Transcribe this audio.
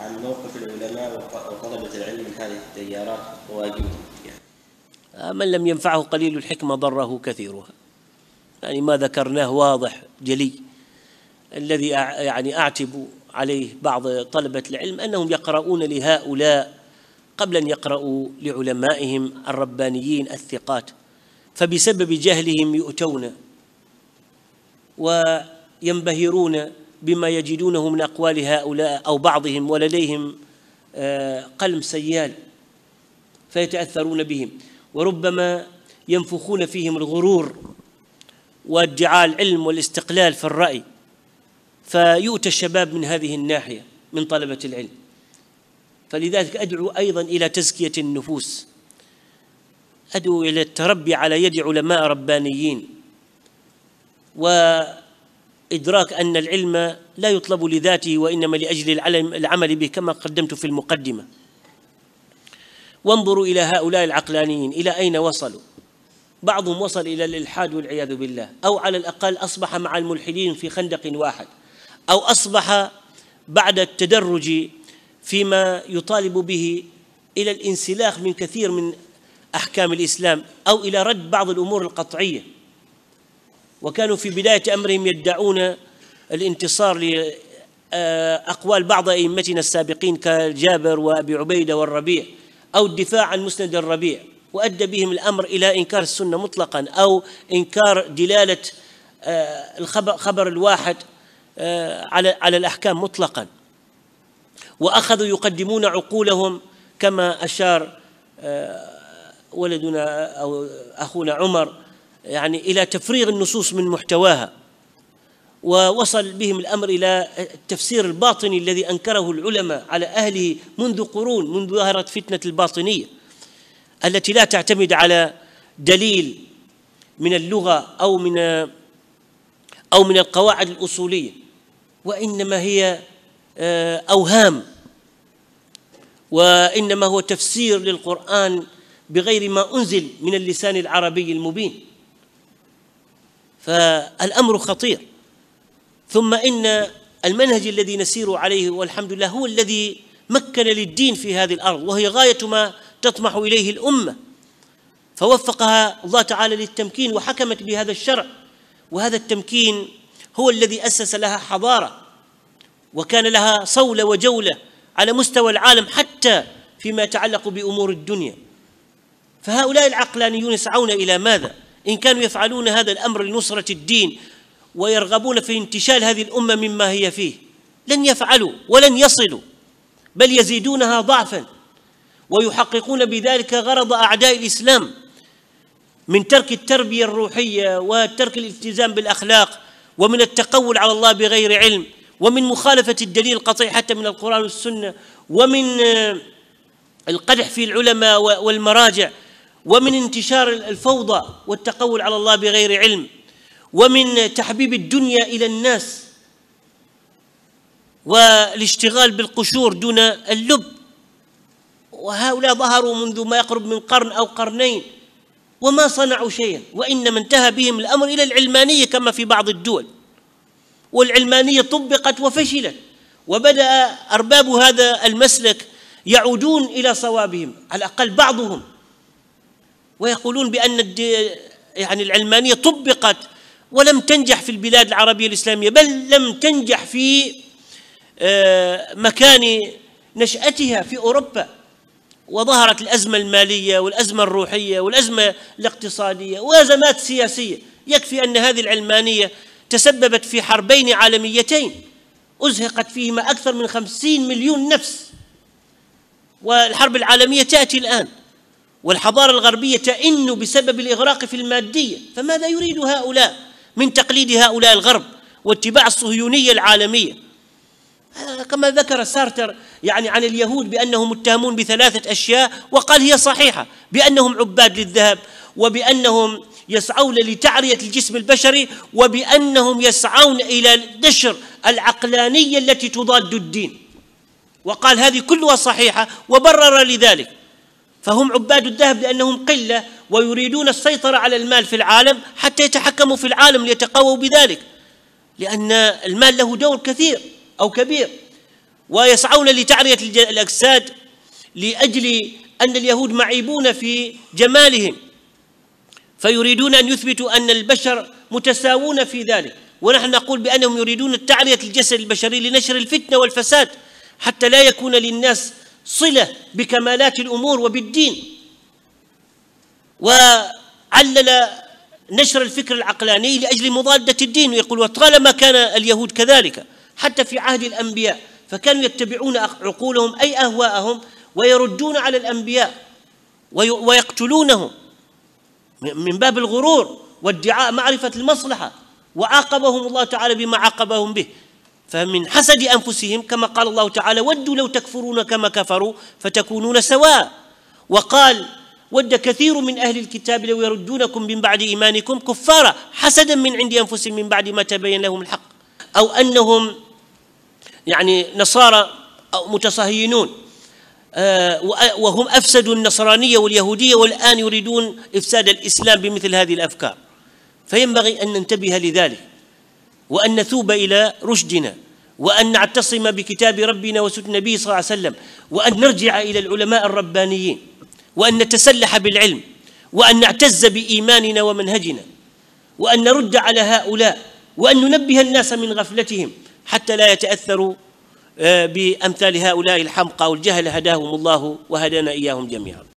عن موقف العلماء وطلبة العلم من هذه التيارات وواجبهم فيها آه، من لم ينفعه قليل الحكمة ضره كثيرها يعني ما ذكرناه واضح جلي الذي يعني أعتب عليه بعض طلبة العلم أنهم يقرؤون لهؤلاء قبل أن يقرؤوا لعلمائهم الربانيين الثقات فبسبب جهلهم يؤتون وينبهرون بما يجدونه من أقوال هؤلاء أو بعضهم ولديهم آه، قلم سيال فيتأثرون بهم وربما ينفخون فيهم الغرور وادعاء العلم والاستقلال في الرأي فيؤتى الشباب من هذه الناحية من طلبة العلم فلذلك أدعو أيضا إلى تزكية النفوس أدعو إلى التربي على يد علماء ربانيين و إدراك أن العلم لا يطلب لذاته وإنما لأجل العمل به كما قدمت في المقدمة وانظروا إلى هؤلاء العقلانيين إلى أين وصلوا بعضهم وصل إلى الإلحاد والعياذ بالله أو على الأقل أصبح مع الملحدين في خندق واحد أو أصبح بعد التدرج فيما يطالب به إلى الانسلاخ من كثير من أحكام الإسلام أو إلى رد بعض الأمور القطعية وكانوا في بداية أمرهم يدعون الانتصار لأقوال بعض أئمتنا السابقين كجابر وأبي عبيدة والربيع أو الدفاع عن مسند الربيع وأدى بهم الأمر إلى إنكار السنة مطلقا أو إنكار دلالة آه، الخبر الواحد آه، على على الأحكام مطلقا وأخذوا يقدمون عقولهم كما أشار آه، ولدنا أو أخونا عمر يعني إلى تفريغ النصوص من محتواها ووصل بهم الأمر إلى التفسير الباطني الذي أنكره العلماء على أهله منذ قرون منذ ظهرت فتنة الباطنية التي لا تعتمد على دليل من اللغة أو من أو من القواعد الأصولية وإنما هي آه، أوهام وإنما هو تفسير للقرآن بغير ما أنزل من اللسان العربي المبين فالامر خطير ثم ان المنهج الذي نسير عليه والحمد لله هو الذي مكن للدين في هذه الارض وهي غايه ما تطمح اليه الامه فوفقها الله تعالى للتمكين وحكمت بهذا الشرع وهذا التمكين هو الذي اسس لها حضاره وكان لها صوله وجوله على مستوى العالم حتى فيما يتعلق بامور الدنيا فهؤلاء العقلانيون يسعون الى ماذا؟ إن كانوا يفعلون هذا الأمر لنصرة الدين ويرغبون في انتشال هذه الأمة مما هي فيه لن يفعلوا ولن يصلوا بل يزيدونها ضعفا ويحققون بذلك غرض أعداء الإسلام من ترك التربية الروحية وترك الالتزام بالأخلاق ومن التقول على الله بغير علم ومن مخالفة الدليل القطعي حتى من القرآن والسنة ومن آه، القدح في العلماء والمراجع ومن انتشار الفوضى والتقول على الله بغير علم ومن تحبيب الدنيا الى الناس والاشتغال بالقشور دون اللب وهؤلاء ظهروا منذ ما يقرب من قرن او قرنين وما صنعوا شيئا وانما انتهى بهم الامر الى العلمانيه كما في بعض الدول والعلمانيه طبقت وفشلت وبدا ارباب هذا المسلك يعودون الى صوابهم على الاقل بعضهم ويقولون بأن يعني العلمانية طبقت ولم تنجح في البلاد العربية الإسلامية بل لم تنجح في آه، مكان نشأتها في أوروبا وظهرت الأزمة المالية والأزمة الروحية والأزمة الاقتصادية وأزمات سياسية يكفي أن هذه العلمانية تسببت في حربين عالميتين أزهقت فيهما أكثر من خمسين مليون نفس والحرب العالمية تأتي الآن والحضارة الغربية تئن بسبب الإغراق في المادية فماذا يريد هؤلاء من تقليد هؤلاء الغرب واتباع الصهيونية العالمية كما ذكر سارتر يعني عن اليهود بأنهم متهمون بثلاثة أشياء وقال هي صحيحة بأنهم عباد للذهب وبأنهم يسعون لتعرية الجسم البشري وبأنهم يسعون إلى نشر العقلانية التي تضاد الدين وقال هذه كلها صحيحة وبرر لذلك فهم عباد الذهب لأنهم قلة ويريدون السيطرة على المال في العالم حتى يتحكموا في العالم ليتقووا بذلك لأن المال له دور كثير أو كبير ويسعون لتعرية الأجساد لأجل أن اليهود معيبون في جمالهم فيريدون أن يثبتوا أن البشر متساوون في ذلك ونحن نقول بأنهم يريدون تعرية الجسد البشري لنشر الفتنة والفساد حتى لا يكون للناس صله بكمالات الامور وبالدين وعلل نشر الفكر العقلاني لاجل مضاده الدين ويقول وطالما كان اليهود كذلك حتى في عهد الانبياء فكانوا يتبعون عقولهم اي اهواءهم ويردون على الانبياء ويقتلونهم من باب الغرور وادعاء معرفه المصلحه وعاقبهم الله تعالى بما عاقبهم به فمن حسد أنفسهم كما قال الله تعالى ودوا لو تكفرون كما كفروا فتكونون سواء وقال ود كثير من أهل الكتاب لو يردونكم من بعد إيمانكم كفارا حسدا من عند أنفسهم من بعد ما تبين لهم الحق أو أنهم يعني نصارى أو متصهينون آه، وهم أفسدوا النصرانية واليهودية والآن يريدون إفساد الإسلام بمثل هذه الأفكار فينبغي أن ننتبه لذلك وأن نثوب إلى رشدنا وأن نعتصم بكتاب ربنا وسنة نبيه صلى الله عليه وسلم وأن نرجع إلى العلماء الربانيين وأن نتسلح بالعلم وأن نعتز بإيماننا ومنهجنا وأن نرد على هؤلاء وأن ننبه الناس من غفلتهم حتى لا يتأثروا آه، بأمثال هؤلاء الحمقى والجهل هداهم الله وهدانا إياهم جميعا